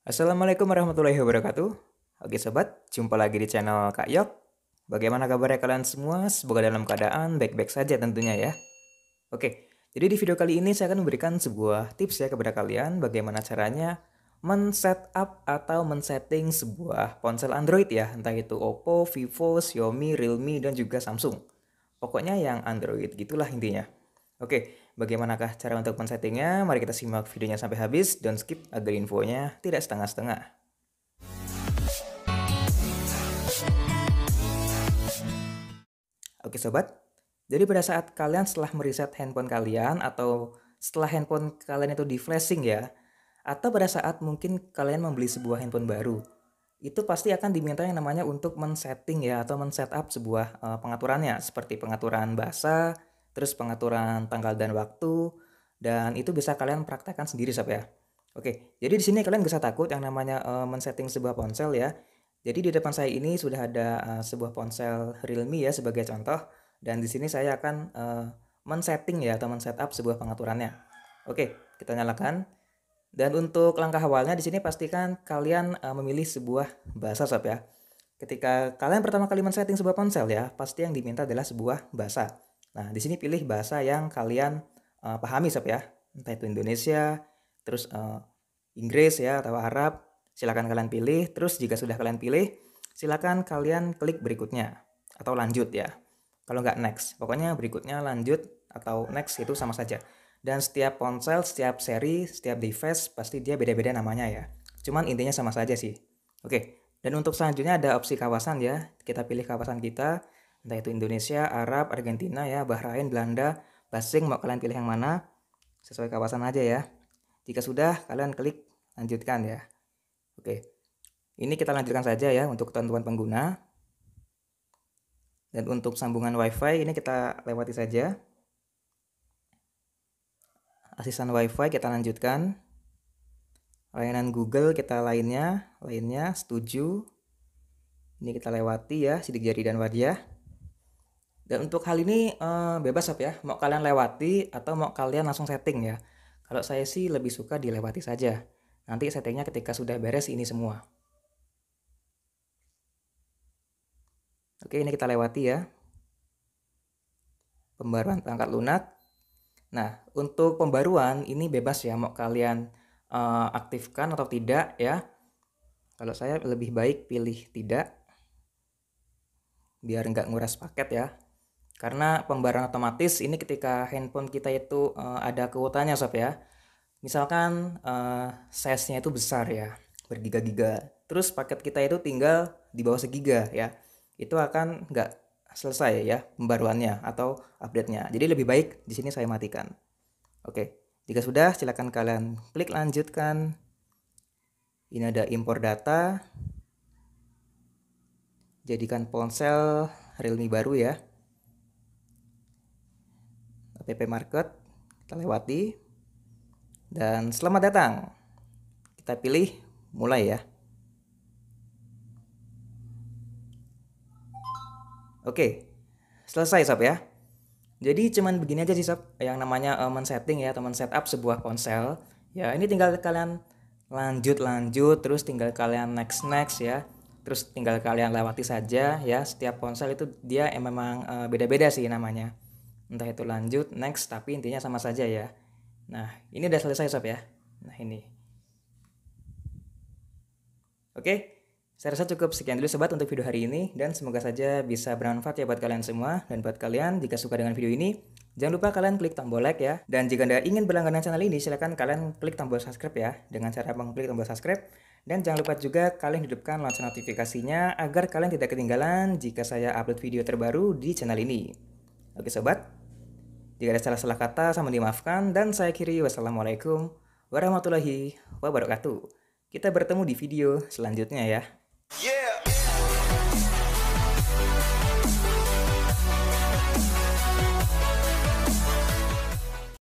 Assalamualaikum warahmatullahi wabarakatuh. Oke sobat, jumpa lagi di channel Kak Yok. Bagaimana kabarnya kalian semua? Semoga dalam keadaan baik-baik saja tentunya ya. Oke, jadi di video kali ini saya akan memberikan sebuah tips ya kepada kalian bagaimana caranya men-set up atau men-setting sebuah ponsel Android ya, entah itu Oppo, Vivo, Xiaomi, Realme, dan juga Samsung. Pokoknya yang Android gitulah intinya. Oke, Bagaimanakah cara untuk men-settingnya? Mari kita simak videonya sampai habis, don't skip agar infonya tidak setengah-setengah. Oke sobat, jadi pada saat kalian setelah meriset handphone kalian atau setelah handphone kalian itu di flashing ya, atau pada saat mungkin kalian membeli sebuah handphone baru, itu pasti akan diminta yang namanya untuk men-setting ya atau men setup sebuah eh, pengaturannya seperti pengaturan bahasa, terus pengaturan tanggal dan waktu dan itu bisa kalian praktekkan sendiri sob ya. Oke, jadi di sini kalian bisa takut yang namanya uh, men-setting sebuah ponsel ya. Jadi di depan saya ini sudah ada uh, sebuah ponsel Realme ya sebagai contoh dan di sini saya akan uh, men-setting ya atau men-setup sebuah pengaturannya. Oke, kita nyalakan. Dan untuk langkah awalnya di sini pastikan kalian uh, memilih sebuah bahasa sob ya. Ketika kalian pertama kali men-setting sebuah ponsel ya, pasti yang diminta adalah sebuah bahasa. Nah, di sini pilih bahasa yang kalian uh, pahami sob ya. Entah itu Indonesia, terus uh, Inggris ya atau Arab, silakan kalian pilih. Terus jika sudah kalian pilih, silakan kalian klik berikutnya atau lanjut ya. Kalau nggak next, pokoknya berikutnya lanjut atau next itu sama saja. Dan setiap ponsel, setiap seri, setiap device pasti dia beda-beda namanya ya. Cuman intinya sama saja sih. Oke, dan untuk selanjutnya ada opsi kawasan ya. Kita pilih kawasan kita entah itu Indonesia, Arab, Argentina ya, Bahrain, Belanda, Basing, mau kalian pilih yang mana, sesuai kawasan aja ya. Jika sudah, kalian klik lanjutkan ya. Oke, ini kita lanjutkan saja ya untuk ketentuan pengguna. Dan untuk sambungan WiFi ini kita lewati saja. Asisten WiFi kita lanjutkan. Layanan Google kita lainnya, lainnya setuju. Ini kita lewati ya sidik jari dan wajah. Dan untuk hal ini uh, bebas sob ya, mau kalian lewati atau mau kalian langsung setting ya. Kalau saya sih lebih suka dilewati saja. Nanti settingnya ketika sudah beres ini semua. Oke, ini kita lewati ya. Pembaruan perangkat lunak. Nah, untuk pembaruan ini bebas ya, mau kalian uh, aktifkan atau tidak ya. Kalau saya lebih baik pilih tidak biar nggak nguras paket ya. Karena pembaruan otomatis ini ketika handphone kita itu uh, ada kuotanya sob ya. Misalkan uh, size-nya itu besar ya, bergiga-giga. Terus paket kita itu tinggal di bawah segiga ya. Itu akan nggak selesai ya pembaruannya atau update-nya. Jadi lebih baik di sini saya matikan. Oke, jika sudah silakan kalian klik lanjutkan. Ini ada impor data. Jadikan ponsel Realme baru ya. DP Market, kita lewati. Dan selamat datang. Kita pilih mulai ya. Oke, selesai sob ya. Jadi cuman begini aja sih sob, yang namanya uh, men-setting ya, teman setup sebuah ponsel. Ya, ini tinggal kalian lanjut lanjut, terus tinggal kalian next next ya. Terus tinggal kalian lewati saja ya. Setiap ponsel itu dia eh, memang eh, beda-beda sih namanya entah itu lanjut next tapi intinya sama saja ya nah ini udah selesai sob ya nah ini oke saya rasa cukup sekian dulu sobat untuk video hari ini dan semoga saja bisa bermanfaat ya buat kalian semua dan buat kalian jika suka dengan video ini Jangan lupa kalian klik tombol like ya. Dan jika Anda ingin berlangganan channel ini, silahkan kalian klik tombol subscribe ya. Dengan cara mengklik tombol subscribe. Dan jangan lupa juga kalian hidupkan lonceng notifikasinya agar kalian tidak ketinggalan jika saya upload video terbaru di channel ini. Oke sobat, jika ada salah-salah kata, sama dimaafkan. Dan saya kiri, wassalamualaikum warahmatullahi wabarakatuh. Kita bertemu di video selanjutnya ya.